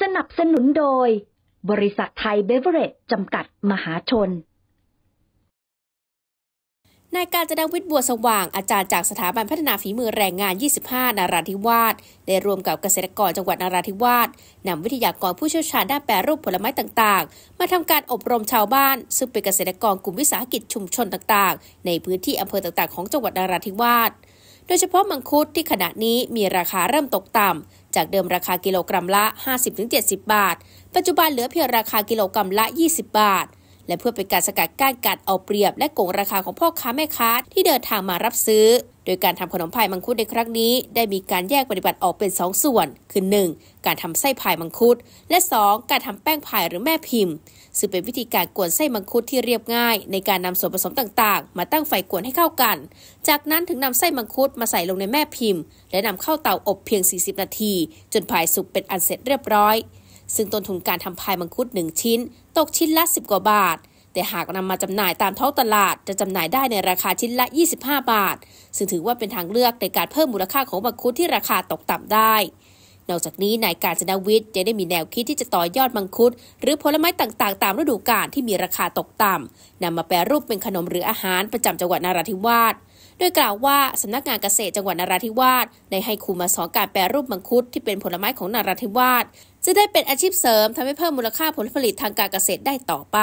สนับสนุนโดย บริษัทไทยเบเวอร์เรจจำกัดมหาชน นายการจดังวิทย์บัวสว่าง อาจารย์จากสถาบันพัฒนาฝีมือแรงงาน 25นาราธิวาสได้รวมกับเกษตรกรจังหวัดนาราธิวาสนำวิทยากรผู้เชี่ยวชาญด้านแปรรูปผลไม้ต่างๆ มาทำการอบรมชาวบ้านซึ่งเป็นเกษตรกรกลุ่มวิสาหกิจชุมชนต่าง ๆ ในพื้นที่อำเภอต่าง ๆของจังหวัดนาราธิวาสโดยเฉพาะมังคุดที่ขณะนี้มีราคาเริ่มตกต่ำจากเดิมราคากิโลกรัมละ 50-70 บาท ปัจจุบันเหลือเพียงราคากิโลกรัมละ 20 บาทและเพื่อเป็นการสกัดกั้นการเอาเปรียบและโกงราคาของพ่อค้าแม่ค้าที่เดินทางมารับซื้อ โดยการทำขนมพายมังคุดในครั้งนี้ได้มีการแยกปฏิบัติออกเป็น 2 ส่วน คือ 1. การทำไส้พายมังคุด และ 2. การทำแป้งพายหรือแม่พิมพ์ ซึ่งเป็นวิธีการกวนไส้มังคุดที่เรียบง่าย ในการนำส่วนผสมต่างๆ มาตั้งไฟกวนให้เข้ากัน จากนั้นถึงนำไส้มังคุดมาใส่ลงในแม่พิมพ์ และนำเข้าเตาอบเพียง 40 นาที จนพายสุกเป็นอันเสร็จเรียบร้อย ซึ่งต้นทุนการทำพายมังคุด1ชิ้นตกชิ้นละ 10 กว่าบาท แต่หากนำมาจำหน่ายตามท้องตลาด จะจำหน่ายได้ในราคาชิ้นละ 25 บาท ซึ่งถือว่าเป็นทางเลือกในการเพิ่มมูลค่าของมังคุดที่ราคาตกต่ำได้ นอกจากนี้นายการจนวิทย์จะได้มีแนวคิดที่จะต่อยอดมังคุด หรือผลไม้ต่างๆตาม ฤดูกาลที่มีราคาตกต่ำนำมาแปรรูปเป็นขนมหรืออาหารประจำจังหวัดนาราธิวาส โดยกล่าวว่าสำนักงานเกษตรจังหวัดนาราธิวาสได้ให้ครูมาสอนการแปรรูปมังคุดที่เป็นผลไม้ของนาราธิวาสจะได้เป็นอาชีพเสริมทำให้เพิ่มมูลค่าผลผลิตทางการเกษตรได้ต่อไป